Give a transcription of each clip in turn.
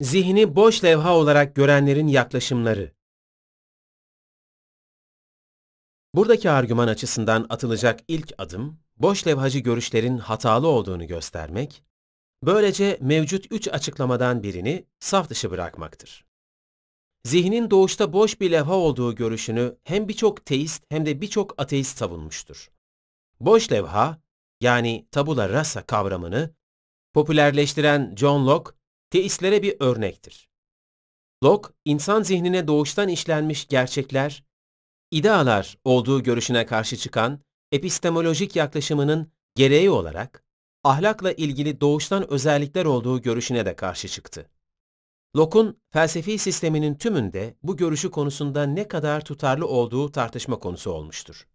Zihni boş levha olarak görenlerin yaklaşımları. Buradaki argüman açısından atılacak ilk adım, boş levhacı görüşlerin hatalı olduğunu göstermek, böylece mevcut üç açıklamadan birini saf dışı bırakmaktır. Zihnin doğuşta boş bir levha olduğu görüşünü hem birçok teist hem de birçok ateist savunmuştur. Boş levha, yani tabula rasa kavramını popülerleştiren John Locke, teistlere bir örnektir. Locke, insan zihnine doğuştan işlenmiş gerçekler, idealar olduğu görüşüne karşı çıkan epistemolojik yaklaşımının gereği olarak ahlakla ilgili doğuştan özellikler olduğu görüşüne de karşı çıktı. Locke'un felsefi sisteminin tümünde bu görüşü konusunda ne kadar tutarlı olduğu tartışma konusu olmuştur.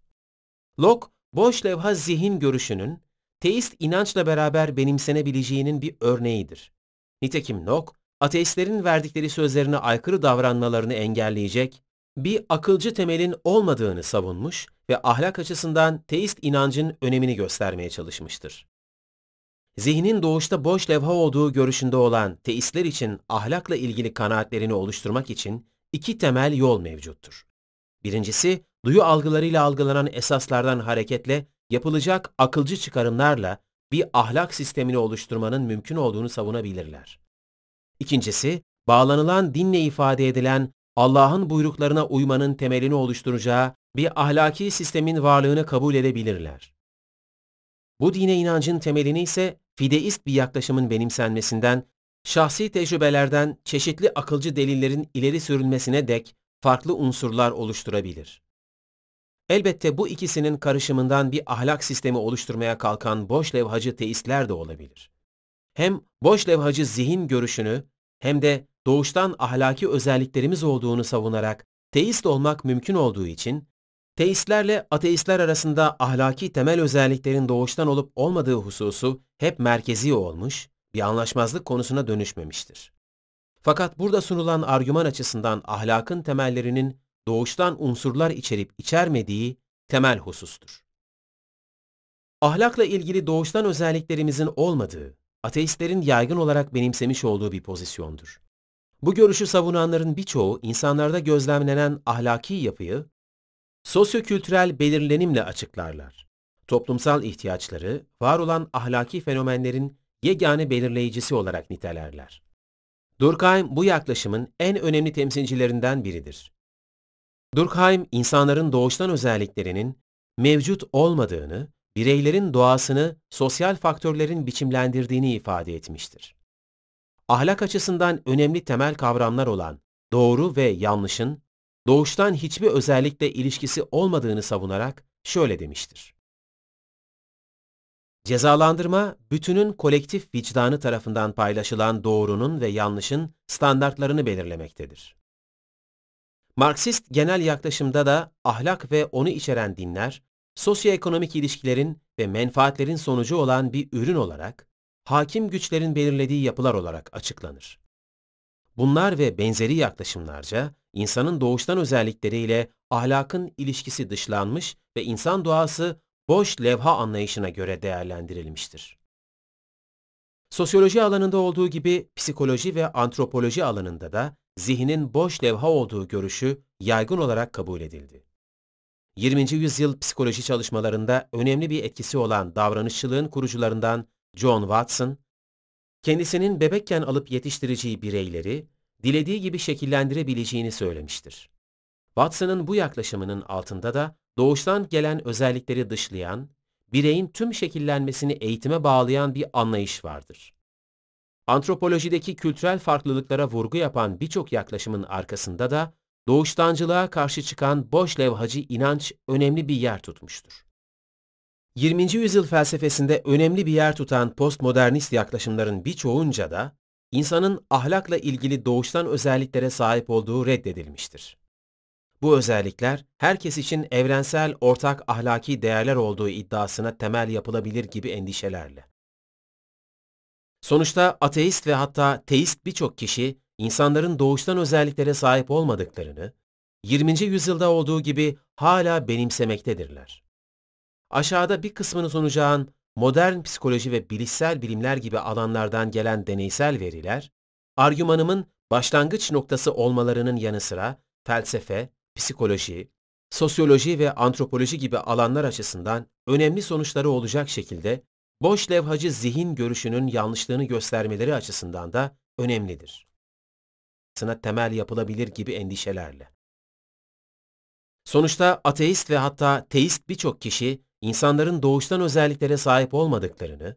Locke, boş levha zihin görüşünün teist inançla beraber benimsenebileceğinin bir örneğidir. Nitekim Locke, ateistlerin verdikleri sözlerine aykırı davranmalarını engelleyecek bir akılcı temelin olmadığını savunmuş ve ahlak açısından teist inancın önemini göstermeye çalışmıştır. Zihnin doğuşta boş levha olduğu görüşünde olan teistler için ahlakla ilgili kanaatlerini oluşturmak için iki temel yol mevcuttur. Birincisi, duyu algılarıyla algılanan esaslardan hareketle yapılacak akılcı çıkarımlarla bir ahlak sistemini oluşturmanın mümkün olduğunu savunabilirler. İkincisi, bağlanılan dinle ifade edilen Allah'ın buyruklarına uymanın temelini oluşturacağı bir ahlaki sistemin varlığını kabul edebilirler. Bu dine inancın temelini ise fideist bir yaklaşımın benimsenmesinden, şahsi tecrübelerden çeşitli akılcı delillerin ileri sürülmesine dek farklı unsurlar oluşturabilir. Elbette bu ikisinin karışımından bir ahlak sistemi oluşturmaya kalkan boş levhacı teistler de olabilir. Hem boş levhacı zihin görüşünü hem de doğuştan ahlaki özelliklerimiz olduğunu savunarak teist olmak mümkün olduğu için teistlerle ateistler arasında ahlaki temel özelliklerin doğuştan olup olmadığı hususu hep merkezi olmuş, bir anlaşmazlık konusuna dönüşmemiştir. Fakat burada sunulan argüman açısından ahlakın temellerinin doğuştan unsurlar içerip içermediği temel husustur. Ahlakla ilgili doğuştan özelliklerimizin olmadığı, ateistlerin yaygın olarak benimsemiş olduğu bir pozisyondur. Bu görüşü savunanların birçoğu insanlarda gözlemlenen ahlaki yapıyı sosyokültürel belirlenimle açıklarlar. Toplumsal ihtiyaçları var olan ahlaki fenomenlerin yegane belirleyicisi olarak nitelerler. Durkheim bu yaklaşımın en önemli temsilcilerinden biridir. Durkheim, insanların doğuştan özelliklerinin mevcut olmadığını, bireylerin doğasını sosyal faktörlerin biçimlendirdiğini ifade etmiştir. Ahlak açısından önemli temel kavramlar olan doğru ve yanlışın doğuştan hiçbir özellikle ilişkisi olmadığını savunarak şöyle demiştir. Cezalandırma, bütünün kolektif vicdanı tarafından paylaşılan doğrunun ve yanlışın standartlarını belirlemektedir. Marksist genel yaklaşımda da ahlak ve onu içeren dinler, sosyoekonomik ilişkilerin ve menfaatlerin sonucu olan bir ürün olarak, hakim güçlerin belirlediği yapılar olarak açıklanır. Bunlar ve benzeri yaklaşımlarca insanın doğuştan özellikleriyle ahlakın ilişkisi dışlanmış ve insan doğası boş levha anlayışına göre değerlendirilmiştir. Sosyoloji alanında olduğu gibi psikoloji ve antropoloji alanında da zihnin boş levha olduğu görüşü yaygın olarak kabul edildi. 20. yüzyıl psikoloji çalışmalarında önemli bir etkisi olan davranışçılığın kurucularından John Watson, kendisinin bebekken alıp yetiştireceği bireyleri dilediği gibi şekillendirebileceğini söylemiştir. Watson'ın bu yaklaşımının altında da doğuştan gelen özellikleri dışlayan, bireyin tüm şekillenmesini eğitime bağlayan bir anlayış vardır. Antropolojideki kültürel farklılıklara vurgu yapan birçok yaklaşımın arkasında da doğuştancılığa karşı çıkan boş levhacı inanç önemli bir yer tutmuştur. 20. yüzyıl felsefesinde önemli bir yer tutan postmodernist yaklaşımların birçoğunca da insanın ahlakla ilgili doğuştan özelliklere sahip olduğu reddedilmiştir. Bu özellikler herkes için evrensel ortak ahlaki değerler olduğu iddiasına temel yapılabilir gibi endişelerle. Sonuçta ateist ve hatta teist birçok kişi insanların doğuştan özelliklere sahip olmadıklarını 20. yüzyılda olduğu gibi hala benimsemektedirler. Aşağıda bir kısmını sunacağın modern psikoloji ve bilişsel bilimler gibi alanlardan gelen deneysel veriler, argümanımın başlangıç noktası olmalarının yanı sıra felsefe, psikoloji, sosyoloji ve antropoloji gibi alanlar açısından önemli sonuçları olacak şekilde boş levhacı zihin görüşünün yanlışlığını göstermeleri açısından da önemlidir. Sanat temel yapılabilir gibi endişelerle. Sonuçta ateist ve hatta teist birçok kişi insanların doğuştan özelliklere sahip olmadıklarını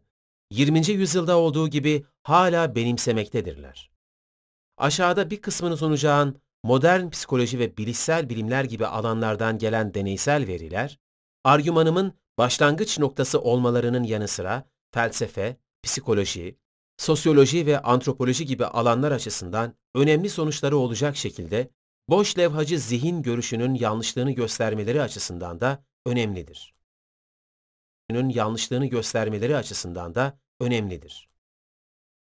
20. yüzyılda olduğu gibi hala benimsemektedirler. Aşağıda bir kısmını sunacağın modern psikoloji ve bilişsel bilimler gibi alanlardan gelen deneysel veriler, argümanımın başlangıç noktası olmalarının yanı sıra felsefe, psikoloji, sosyoloji ve antropoloji gibi alanlar açısından önemli sonuçları olacak şekilde boş levhacı zihin görüşünün yanlışlığını göstermeleri açısından da önemlidir. yanlışlığını göstermeleri açısından da önemlidir.